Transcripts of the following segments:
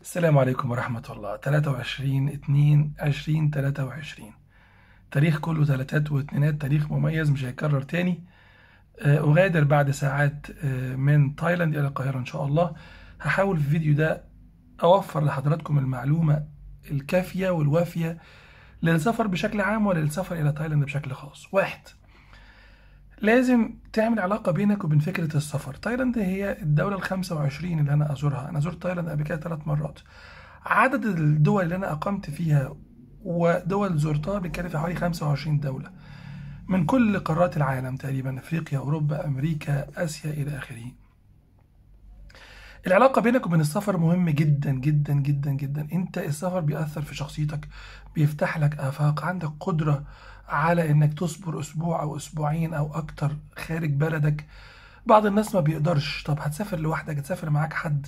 السلام عليكم ورحمة الله 23 2 20 23 تاريخ كله ثلاثات واثنينات تاريخ مميز مش هيكرر تاني آه، أغادر بعد ساعات آه، من تايلاند إلى القاهرة إن شاء الله هحاول في الفيديو ده أوفر لحضراتكم المعلومة الكافية والوافية للسفر بشكل عام وللسفر إلى تايلاند بشكل خاص واحد لازم تعمل علاقة بينك وبين فكرة السفر تايلاند هي الدولة الخمسة وعشرين اللي أنا أزورها أنا زرت تايلاند قبل كده ثلاث مرات عدد الدول اللي أنا أقمت فيها ودول زرتها بيتكلم في حوالي 25 دولة من كل قارات العالم تقريبا أفريقيا أوروبا أمريكا آسيا إلى آخره العلاقة بينك وبين السفر مهم جدا جدا جدا جدا انت السفر بيأثر في شخصيتك بيفتح لك آفاق عندك قدرة على انك تصبر اسبوع او اسبوعين او اكتر خارج بلدك بعض الناس ما بيقدرش طب هتسافر لوحدك هتسافر معاك حد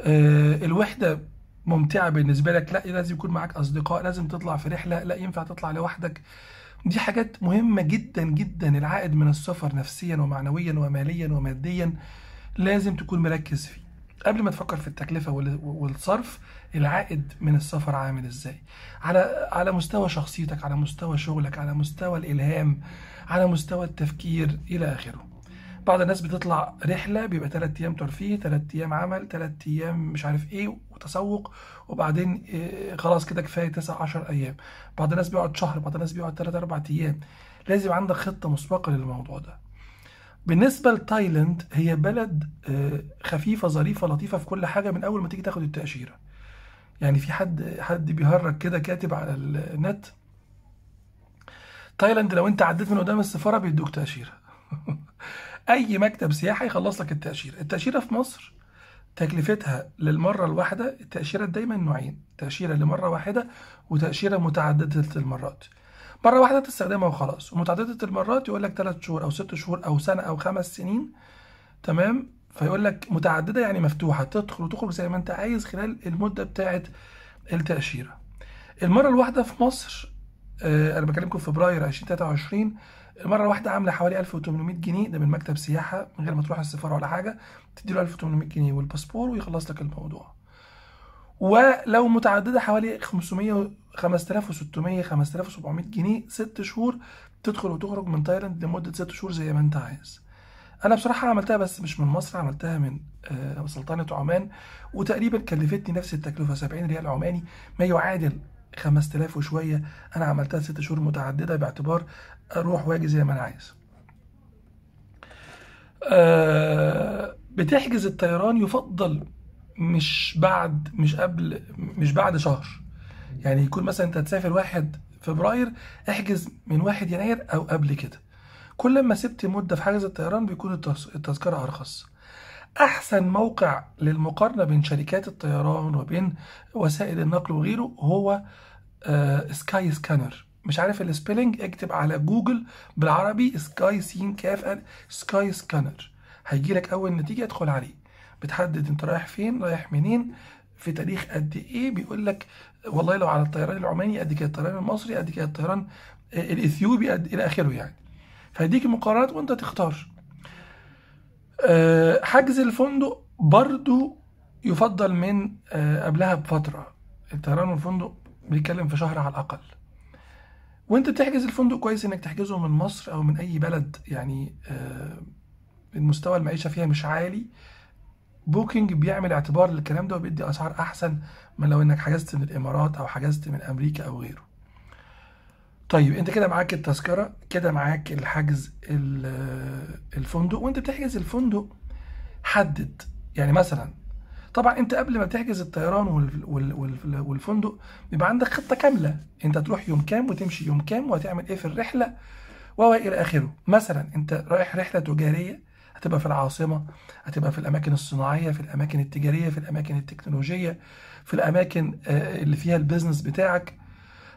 آه الوحدة ممتعة بالنسبة لك لا لازم يكون معاك اصدقاء لازم تطلع في رحلة لا ينفع تطلع لوحدك دي حاجات مهمة جدا جدا العائد من السفر نفسيا ومعنويا وماليا وماديا لازم تكون مركز فيه قبل ما تفكر في التكلفة والصرف العائد من السفر عامل ازاي على على مستوى شخصيتك على مستوى شغلك على مستوى الالهام على مستوى التفكير الى اخره بعض الناس بتطلع رحله بيبقى ثلاث ايام ترفيه ثلاث ايام عمل ثلاث ايام مش عارف ايه وتسوق وبعدين إيه خلاص كده كفايه 9 10 ايام بعض الناس بيقعد شهر بعض الناس بيقعد ثلاث اربع ايام لازم عندك خطه مسبقه للموضوع ده بالنسبة لتايلاند هي بلد آه، خفيفة ظريفة لطيفة في كل حاجة من أول ما تيجي تاخد التأشيرة يعني في حد حد بيهرج كده كاتب على النت تايلاند لو انت عديت من قدام السفارة بيدوك تأشيرة أي مكتب سياحي يخلص لك التأشيرة التأشيرة في مصر تكلفتها للمرة الواحدة التأشيرة دايما نوعين تأشيرة لمرة واحدة وتأشيرة متعددة المرات مرة واحدة تستخدمها وخلاص ومتعددة المرات يقول لك ثلاث شهور أو ست شهور أو سنة أو خمس سنين تمام فيقول لك متعددة يعني مفتوحة تدخل وتخرج زي ما أنت عايز خلال المدة بتاعة التأشيرة المرة الواحدة في مصر آه أنا بكلمكم في فبراير 2023 المرة الواحدة عاملة حوالي 1800 جنيه ده من مكتب سياحة من غير ما تروح السفارة ولا حاجة تديله 1800 جنيه والباسبور ويخلص لك الموضوع ولو متعددة حوالي 500 5600 5700 جنيه ست شهور تدخل وتخرج من تايلاند لمده ست شهور زي ما انت عايز انا بصراحه عملتها بس مش من مصر عملتها من آه، سلطنه عمان وتقريبا كلفتني نفس التكلفه 70 ريال عماني ما يعادل 5000 وشويه انا عملتها ست شهور متعدده باعتبار اروح واجي زي ما انا عايز آه، بتحجز الطيران يفضل مش بعد مش قبل مش بعد شهر يعني يكون مثلا انت هتسافر واحد فبراير احجز من واحد يناير او قبل كده كل ما سبت مده في حجز الطيران بيكون التذكره ارخص احسن موقع للمقارنه بين شركات الطيران وبين وسائل النقل وغيره هو آه، سكاي سكانر مش عارف السبيلنج اكتب على جوجل بالعربي سكاي سين كاف سكاي سكانر هيجي لك اول نتيجه ادخل عليه بتحدد انت رايح فين رايح منين في تاريخ قد ايه بيقول لك والله لو على الطيران العماني قد كده الطيران المصري قد كده الطيران آه، الاثيوبي قد الى اخره يعني فهديك مقارنات وانت تختار آه، حجز الفندق برضو يفضل من آه، قبلها بفترة الطيران والفندق بيتكلم في شهر على الأقل وانت بتحجز الفندق كويس انك تحجزه من مصر او من اي بلد يعني المستوى المعيشة فيها مش عالي بوكينج بيعمل اعتبار للكلام ده وبيدي اسعار احسن من لو انك حجزت من الامارات او حجزت من امريكا او غيره طيب انت كده معاك التذكره كده معاك الحجز الفندق وانت بتحجز الفندق حدد يعني مثلا طبعا انت قبل ما تحجز الطيران والفندق بيبقى عندك خطه كامله انت تروح يوم كام وتمشي يوم كام وهتعمل ايه في الرحله الى اخره مثلا انت رايح رحله تجاريه هتبقى في العاصمه هتبقى في الاماكن الصناعيه في الاماكن التجاريه في الاماكن التكنولوجيه في الاماكن آه، اللي فيها البيزنس بتاعك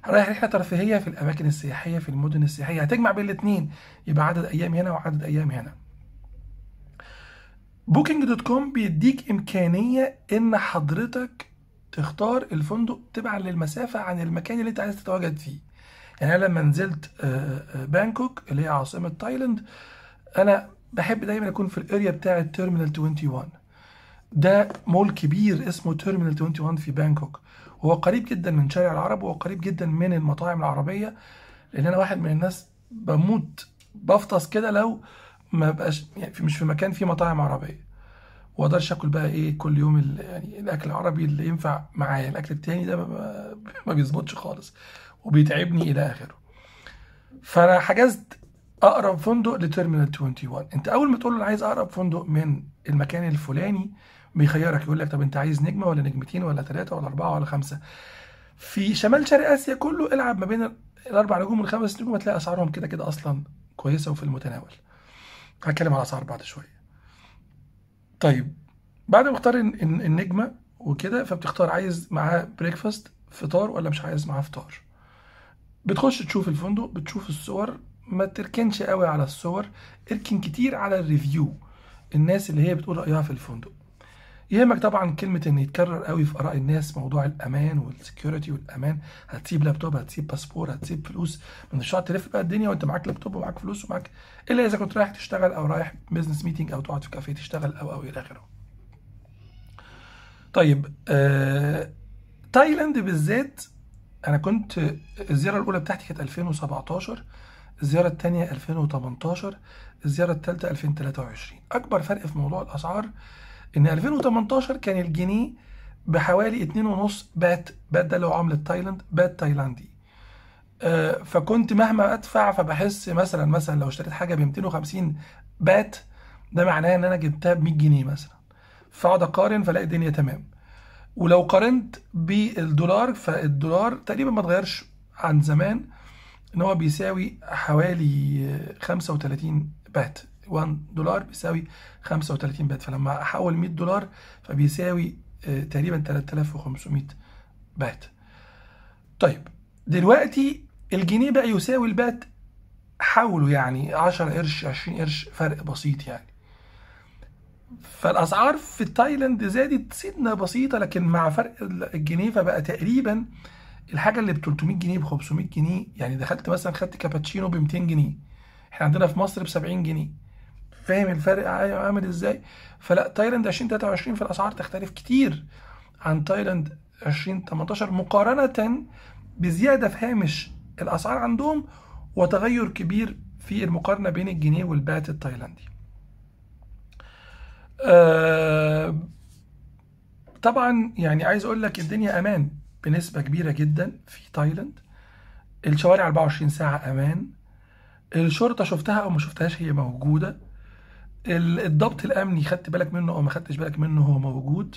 رايح رحله ترفيهيه في الاماكن السياحيه في المدن السياحيه هتجمع بين الاثنين يبقى عدد ايام هنا وعدد ايام هنا بوكينج دوت كوم بيديك امكانيه ان حضرتك تختار الفندق تبعا للمسافه عن المكان اللي انت عايز تتواجد فيه يعني انا لما نزلت آه، آه، بانكوك اللي هي عاصمه تايلاند انا بحب دايما اكون في الاريا بتاع التيرمينال 21 ده مول كبير اسمه تيرمينال 21 في بانكوك وهو قريب جدا من شارع العرب وهو قريب جدا من المطاعم العربيه لان انا واحد من الناس بموت بفطس كده لو ما بقاش يعني مش في مكان فيه مطاعم عربيه واقدرش اكل بقى ايه كل يوم يعني الاكل العربي اللي ينفع معايا الاكل التاني ده ما بيظبطش خالص وبيتعبني الى اخره فانا حجزت اقرب فندق لترمينال 21 انت اول ما تقول له انا عايز اقرب فندق من المكان الفلاني بيخيرك يقول لك طب انت عايز نجمه ولا نجمتين ولا ثلاثه ولا اربعه ولا خمسه في شمال شرق اسيا كله العب ما بين الاربع نجوم والخمس نجوم هتلاقي اسعارهم كده كده اصلا كويسه وفي المتناول هتكلم على اسعار بعد شويه طيب بعد ما اختار النجمه وكده فبتختار عايز معاه بريكفاست فطار ولا مش عايز معاه فطار بتخش تشوف الفندق بتشوف الصور ما تركنش قوي على الصور اركن كتير على الريفيو الناس اللي هي بتقول رايها في الفندق يهمك طبعا كلمة ان يتكرر قوي في اراء الناس موضوع الامان والسكيورتي والامان هتسيب لابتوب هتسيب باسبور هتسيب فلوس من الشهر تلف بقى الدنيا وانت معاك لابتوب ومعاك فلوس ومعاك الا اذا كنت رايح تشتغل او رايح بزنس ميتنج او تقعد في كافيه تشتغل او او الى اخره طيب آه... تايلاند بالذات انا كنت الزياره الاولى بتاعتي كانت 2017 الزيارة الثانية 2018 الزيارة الثالثة 2023 أكبر فرق في موضوع الأسعار إن 2018 كان الجنيه بحوالي 2.5 بات بات ده اللي هو عملة تايلاند بات تايلاندي آه فكنت مهما أدفع فبحس مثلا مثلا لو اشتريت حاجة ب 250 بات ده معناه إن أنا جبتها ب 100 جنيه مثلا فأقعد أقارن فلاقي الدنيا تمام ولو قارنت بالدولار فالدولار تقريبا ما اتغيرش عن زمان ان هو بيساوي حوالي 35 بات 1 دولار بيساوي 35 بات فلما احول 100 دولار فبيساوي آه، تقريبا 3500 بات طيب دلوقتي الجنيه بقى يساوي البات حوله يعني 10 قرش 20 قرش فرق بسيط يعني فالاسعار في تايلاند زادت سنه بسيطه لكن مع فرق الجنيه فبقى تقريبا الحاجه اللي ب 300 جنيه ب 500 جنيه يعني دخلت مثلا خدت كابتشينو ب 200 جنيه احنا عندنا في مصر ب 70 جنيه فاهم الفرق عامل ازاي فلا تايلاند 2023 في الاسعار تختلف كتير عن تايلاند 2018 مقارنه بزياده في هامش الاسعار عندهم وتغير كبير في المقارنه بين الجنيه والبات التايلاندي آه طبعا يعني عايز اقول لك الدنيا امان بنسبة كبيرة جدا في تايلاند الشوارع 24 ساعة أمان الشرطة شفتها أو ما شفتهاش هي موجودة الضبط الأمني خدت بالك منه أو ما خدتش بالك منه هو موجود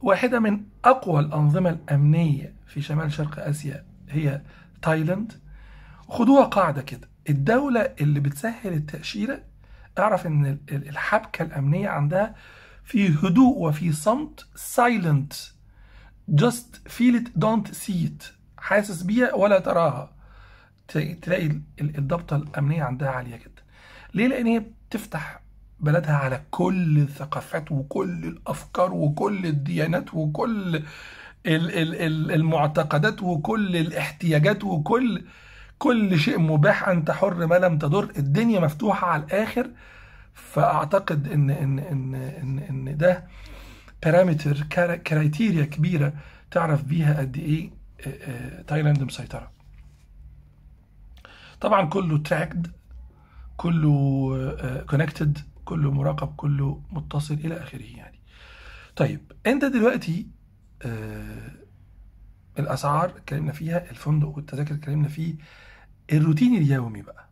واحدة من أقوى الأنظمة الأمنية في شمال شرق آسيا هي تايلاند خدوها قاعدة كده الدولة اللي بتسهل التأشيرة اعرف إن الحبكة الأمنية عندها في هدوء وفي صمت سايلنت just feel it don't see it حاسس بيها ولا تراها تلاقي الضبطه الامنيه عندها عاليه جدا ليه لان هي بتفتح بلدها على كل الثقافات وكل الافكار وكل الديانات وكل المعتقدات وكل الاحتياجات وكل كل شيء مباح انت حر ما لم تضر الدنيا مفتوحه على الاخر فاعتقد ان ان ان ان, إن ده بارامتر كرايتيريا كبيره تعرف بيها قد ايه تايلاند آه، آه، مسيطره طبعا كله تراكد كله كونكتد آه، كله مراقب كله متصل الى اخره يعني طيب انت دلوقتي الاسعار اتكلمنا فيها الفندق والتذاكر اتكلمنا فيه الروتين اليومي بقى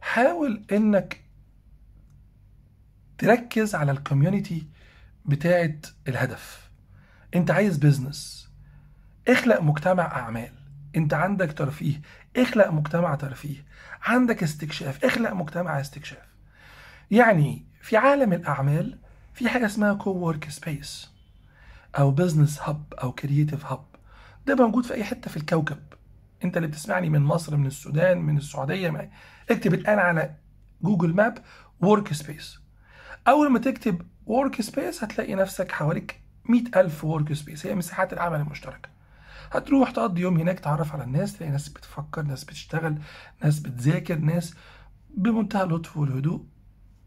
حاول انك تركز على الكوميونتي بتاعه الهدف انت عايز بيزنس اخلق مجتمع اعمال انت عندك ترفيه اخلق مجتمع ترفيه عندك استكشاف اخلق مجتمع استكشاف يعني في عالم الاعمال في حاجه اسمها كو سبيس او بزنس هاب او كرييتيف هاب ده موجود في اي حته في الكوكب انت اللي بتسمعني من مصر من السودان من السعوديه اكتب الان على جوجل ماب ورك سبيس اول ما تكتب ورك سبيس هتلاقي نفسك حواليك 100000 ورك سبيس هي مساحات العمل المشتركه هتروح تقضي يوم هناك تعرف على الناس تلاقي ناس بتفكر ناس بتشتغل ناس بتذاكر ناس بمنتهى اللطف والهدوء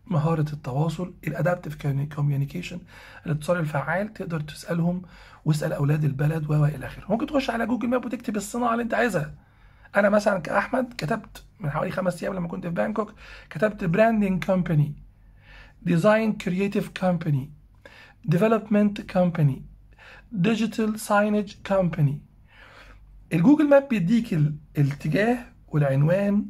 مهارة التواصل الادابتف كوميونيكيشن الاتصال الفعال تقدر تسألهم واسأل أولاد البلد و الى آخره ممكن تخش على جوجل ماب وتكتب الصناعة اللي أنت عايزها أنا مثلا كأحمد كتبت من حوالي خمس أيام لما كنت في بانكوك كتبت براندنج كومباني design creative company development company digital signage company الجوجل ماب بيديك الاتجاه والعنوان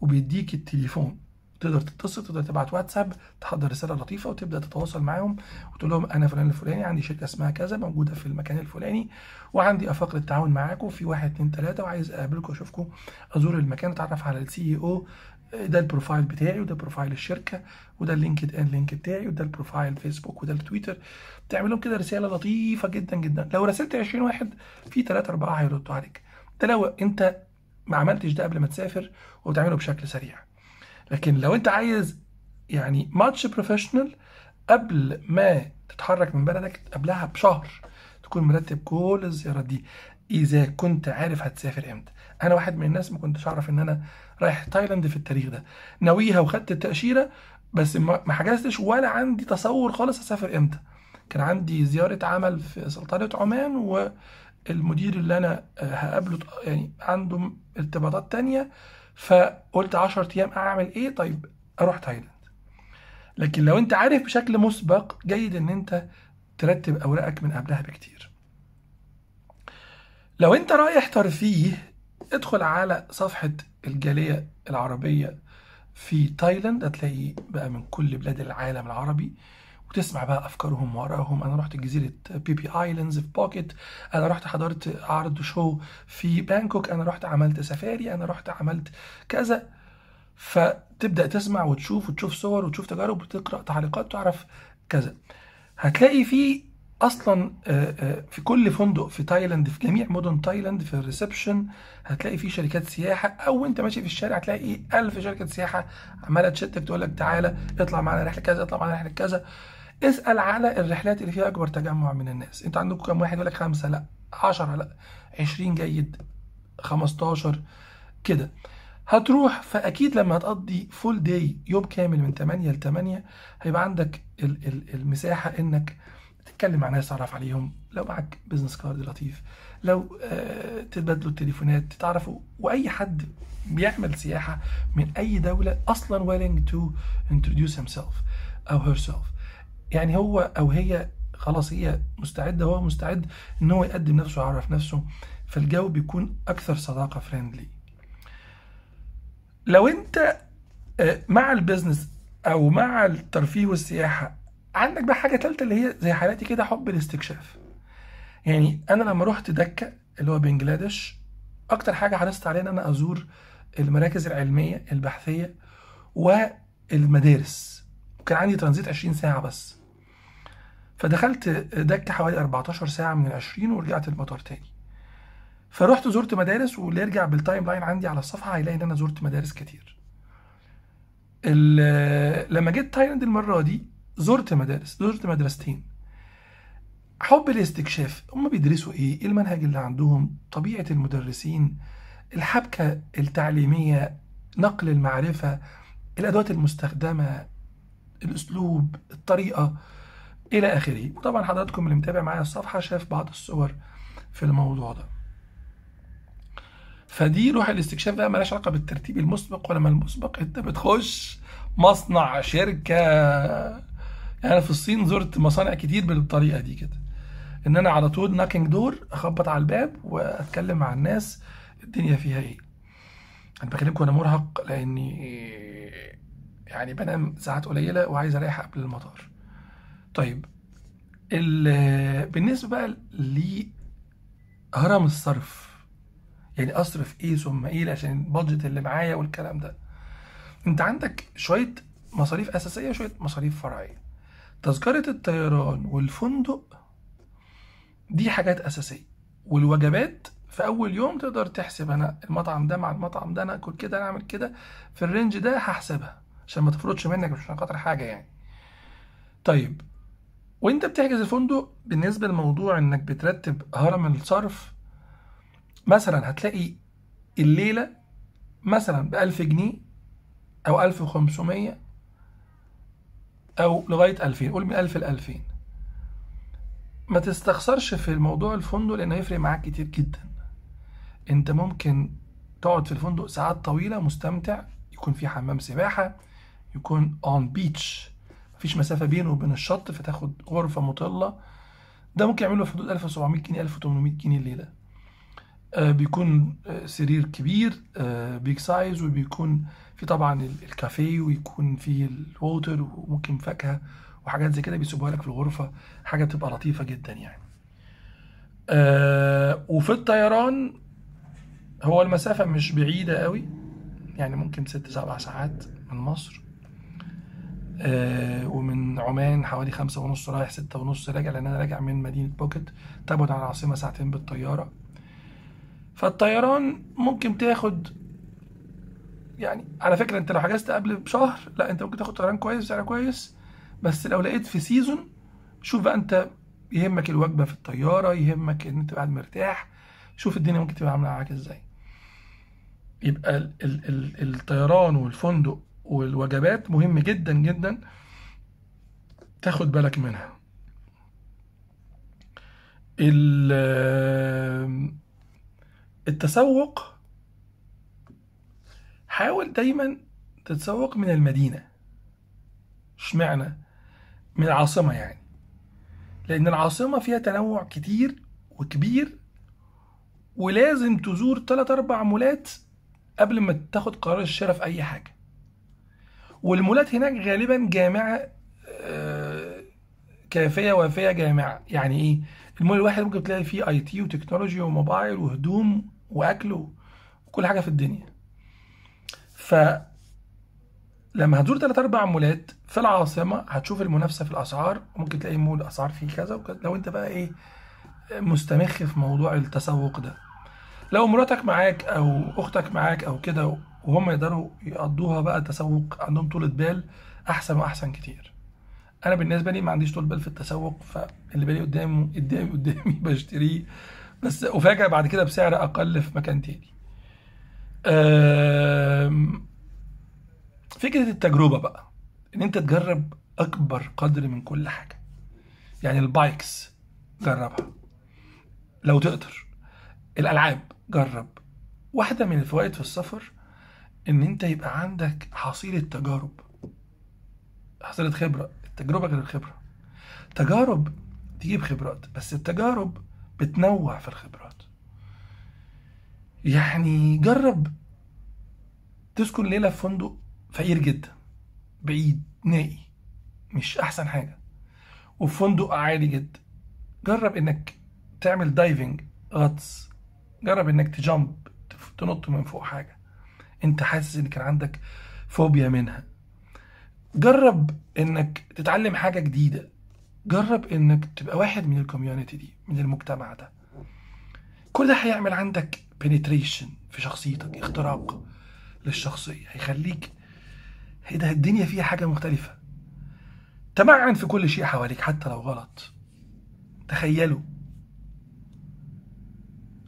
وبيديك التليفون تقدر تتصل تقدر تبعت واتساب تحضر رساله لطيفه وتبدا تتواصل معاهم وتقول لهم انا فلان الفلاني عندي شركه اسمها كذا موجوده في المكان الفلاني وعندي افاق للتعاون معاكم في واحد اثنين ثلاثه وعايز اقابلكم اشوفكم ازور المكان اتعرف على السي او ده البروفايل بتاعي وده بروفايل الشركه وده اللينكد ان لينك بتاعي وده البروفايل فيسبوك وده التويتر تعمل لهم كده رساله لطيفه جدا جدا لو رسلت 20 واحد في 3 4 هيردوا عليك ده لو انت ما عملتش ده قبل ما تسافر وبتعمله بشكل سريع لكن لو انت عايز يعني ماتش بروفيشنال قبل ما تتحرك من بلدك قبلها بشهر تكون مرتب كل الزيارات دي اذا كنت عارف هتسافر امتى انا واحد من الناس ما كنتش اعرف ان انا رايح تايلاند في التاريخ ده ناويها وخدت التاشيره بس ما حجزتش ولا عندي تصور خالص اسافر امتى كان عندي زياره عمل في سلطنه عمان والمدير اللي انا آه، هقابله يعني عنده ارتباطات تانية فقلت 10 ايام اعمل ايه طيب اروح تايلاند لكن لو انت عارف بشكل مسبق جيد ان انت ترتب اوراقك من قبلها بكتير لو انت رايح ترفيه ادخل على صفحة الجالية العربية في تايلاند هتلاقي بقى من كل بلاد العالم العربي وتسمع بقى افكارهم وارائهم انا رحت جزيره بيبي ايلاندز في بوكيت انا رحت حضرت عرض شو في بانكوك انا رحت عملت سفاري انا رحت عملت كذا فتبدا تسمع وتشوف وتشوف صور وتشوف تجارب وتقرا تعليقات تعرف كذا هتلاقي في اصلا آه، آه، في كل فندق في تايلاند في جميع مدن تايلاند في الريسبشن هتلاقي فيه شركات سياحه او انت ماشي في الشارع هتلاقي ايه ألف شركه سياحه عماله تشتك تقول لك تعالى اطلع معانا رحله كذا اطلع معانا رحله كذا اسال على الرحلات اللي فيها اكبر تجمع من الناس انت عندكم كام واحد يقول لك خمسه لا 10 لا 20 جيد 15 كده هتروح فاكيد لما هتقضي فول داي يوم كامل من 8 ل 8 هيبقى عندك المساحه انك تتكلم مع ناس تعرف عليهم لو معك بزنس كارد لطيف لو آه، تبادلوا التليفونات تعرفوا واي حد بيعمل سياحه من اي دوله اصلا willing to introduce himself او herself يعني هو او هي خلاص هي مستعده هو مستعد ان هو يقدم نفسه ويعرف نفسه فالجو بيكون اكثر صداقه فريندلي لو انت آه، مع البيزنس او مع الترفيه والسياحه عندك بقى حاجه ثالثه اللي هي زي حالاتي كده حب الاستكشاف يعني انا لما رحت دكه اللي هو بنجلاديش اكتر حاجه حرصت عليها ان انا ازور المراكز العلميه البحثيه والمدارس وكان عندي ترانزيت 20 ساعه بس فدخلت دكه حوالي 14 ساعه من ال 20 ورجعت المطار تاني فرحت زرت مدارس واللي يرجع بالتايم لاين عندي على الصفحه هيلاقي ان انا زرت مدارس كتير لما جيت تايلاند المره دي زرت مدارس زرت مدرستين حب الاستكشاف هم بيدرسوا ايه ايه المنهج اللي عندهم طبيعة المدرسين الحبكة التعليمية نقل المعرفة الأدوات المستخدمة الأسلوب الطريقة إلى آخره وطبعا حضراتكم اللي متابع معايا الصفحة شاف بعض الصور في الموضوع ده فدي روح الاستكشاف بقى مالهاش علاقة بالترتيب المسبق ولا ما المسبق أنت بتخش مصنع شركة يعني انا في الصين زرت مصانع كتير بالطريقه دي كده ان انا على طول ناكينج دور اخبط على الباب واتكلم مع الناس الدنيا فيها ايه انا بكلمكم وانا مرهق لاني يعني بنام ساعات قليله وعايز اريح قبل المطار طيب بالنسبه بقى لهرم الصرف يعني اصرف ايه ثم ايه عشان البادجت اللي معايا والكلام ده انت عندك شويه مصاريف اساسيه وشويه مصاريف فرعيه تذكرة الطيران والفندق دي حاجات أساسية والوجبات في أول يوم تقدر تحسب أنا المطعم ده مع المطعم ده أنا آكل كده أنا أعمل كده في الرينج ده هحسبها عشان ما تفرطش منك مش خاطر حاجة يعني طيب وانت بتحجز الفندق بالنسبة لموضوع انك بترتب هرم الصرف مثلا هتلاقي الليلة مثلا بألف جنيه أو ألف وخمسمية أو لغاية 2000 قول من 1000 ل 2000 ما تستخسرش في الموضوع الفندق لأنه هيفرق معاك كتير جدا أنت ممكن تقعد في الفندق ساعات طويلة مستمتع يكون في حمام سباحة يكون اون بيتش مفيش مسافة بينه وبين الشط فتاخد غرفة مطلة ده ممكن يعمله في حدود 1700 جنيه 1800 جنيه الليلة آه، بيكون آه، سرير كبير بيج آه، سايز وبيكون في طبعا الكافيه ويكون في الووتر وممكن فاكهه وحاجات زي كده بيسيبوها لك في الغرفه حاجه بتبقى لطيفه جدا يعني وفي الطيران هو المسافه مش بعيده قوي يعني ممكن ست سبع ساعات من مصر ومن عمان حوالي خمسة ونص رايح ستة ونص راجع لأن أنا راجع من مدينة بوكيت تبعد عن العاصمة ساعتين بالطيارة فالطيران ممكن تاخد يعني على فكره انت لو حجزت قبل بشهر لا انت ممكن تاخد طيران كويس بسعر كويس بس لو لقيت في سيزون شوف بقى انت يهمك الوجبه في الطياره يهمك ان انت قاعد مرتاح شوف الدنيا ممكن تبقى عامله معاك ازاي يبقى ال ال ال الطيران والفندق والوجبات مهم جدا جدا تاخد بالك منها ال التسوق حاول دايما تتسوق من المدينة اشمعنى من العاصمة يعني لأن العاصمة فيها تنوع كتير وكبير ولازم تزور تلات أربع مولات قبل ما تاخد قرار الشراء في أي حاجة والمولات هناك غالبا جامعة آه، كافية وافية جامعة يعني إيه المول الواحد ممكن تلاقي فيه اي تي وتكنولوجي وموبايل وهدوم واكله وكل حاجه في الدنيا ف لما هتزور تلات أربع مولات في العاصمة هتشوف المنافسة في الأسعار ممكن تلاقي مول أسعار فيه كذا وكذا لو أنت بقى إيه مستمخ في موضوع التسوق ده لو مراتك معاك أو أختك معاك أو كده وهم يقدروا يقضوها بقى تسوق عندهم طولة بال أحسن وأحسن كتير أنا بالنسبة لي ما عنديش طول بال في التسوق فاللي بالي قدامه قدامي قدامي بشتريه بس افاجئ بعد كده بسعر أقل في مكان تاني فكرة التجربة بقى إن أنت تجرب أكبر قدر من كل حاجة يعني البايكس جربها لو تقدر الألعاب جرب واحدة من الفوائد في السفر إن أنت يبقى عندك حصيلة تجارب حصيلة خبرة التجربة غير الخبرة تجارب تجيب خبرات بس التجارب بتنوع في الخبرات يعني جرب تسكن ليلة في فندق فقير جدا بعيد نائي مش أحسن حاجة وفي فندق عالي جدا جرب إنك تعمل دايفنج غطس جرب إنك تجامب تنط من فوق حاجة أنت حاسس إن كان عندك فوبيا منها جرب إنك تتعلم حاجة جديدة جرب انك تبقى واحد من الكوميونتي دي من المجتمع ده كل ده هيعمل عندك بنتريشن في شخصيتك اختراق للشخصيه هيخليك ده الدنيا فيها حاجه مختلفه تمعن في كل شيء حواليك حتى لو غلط تخيلوا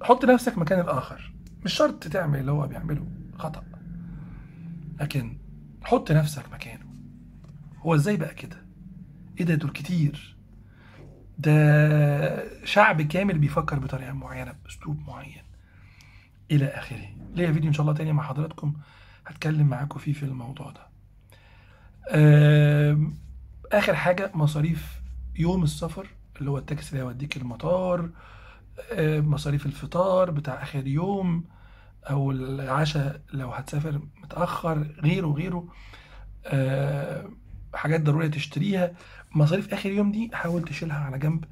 حط نفسك مكان الاخر مش شرط تعمل اللي هو بيعمله خطا لكن حط نفسك مكانه هو ازاي بقى كده ايه ده دول كتير ده شعب كامل بيفكر بطريقه معينه باسلوب معين الى اخره ليا فيديو ان شاء الله تاني مع حضراتكم هتكلم معاكم فيه في الموضوع ده اخر حاجه مصاريف يوم السفر اللي هو التاكسي اللي هيوديك المطار مصاريف الفطار بتاع اخر يوم او العشاء لو هتسافر متاخر غيره غيره حاجات ضرورية تشتريها مصاريف آخر يوم دي حاول تشيلها على جنب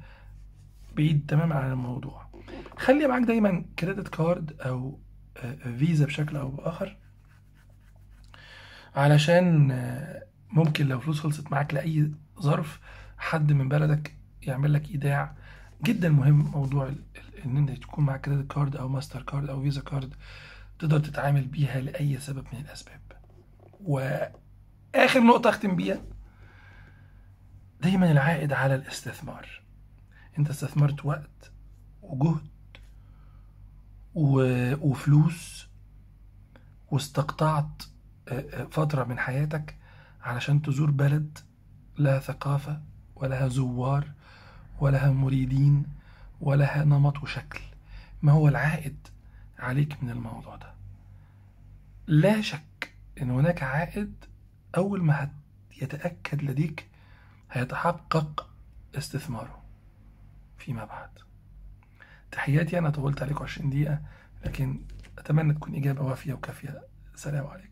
بعيد تماما عن الموضوع خلي معاك دايما كريدت كارد أو آه، آه، فيزا بشكل أو بآخر علشان آه، ممكن لو فلوس خلصت معاك لأي ظرف حد من بلدك يعمل لك ايداع جدا مهم موضوع ان انت تكون معاك كريدت كارد او ماستر كارد او فيزا كارد تقدر تتعامل بيها لاي سبب من الاسباب و اخر نقطه اختم بيها دايما العائد على الاستثمار انت استثمرت وقت وجهد وفلوس واستقطعت آه، آه، فتره من حياتك علشان تزور بلد لها ثقافه ولها زوار ولها مريدين ولها نمط وشكل ما هو العائد عليك من الموضوع ده لا شك ان هناك عائد أول ما يتأكد لديك هيتحقق استثماره فيما بعد تحياتي أنا طولت عليكم 20 دقيقة لكن أتمنى تكون إجابة وافية وكافية سلام عليكم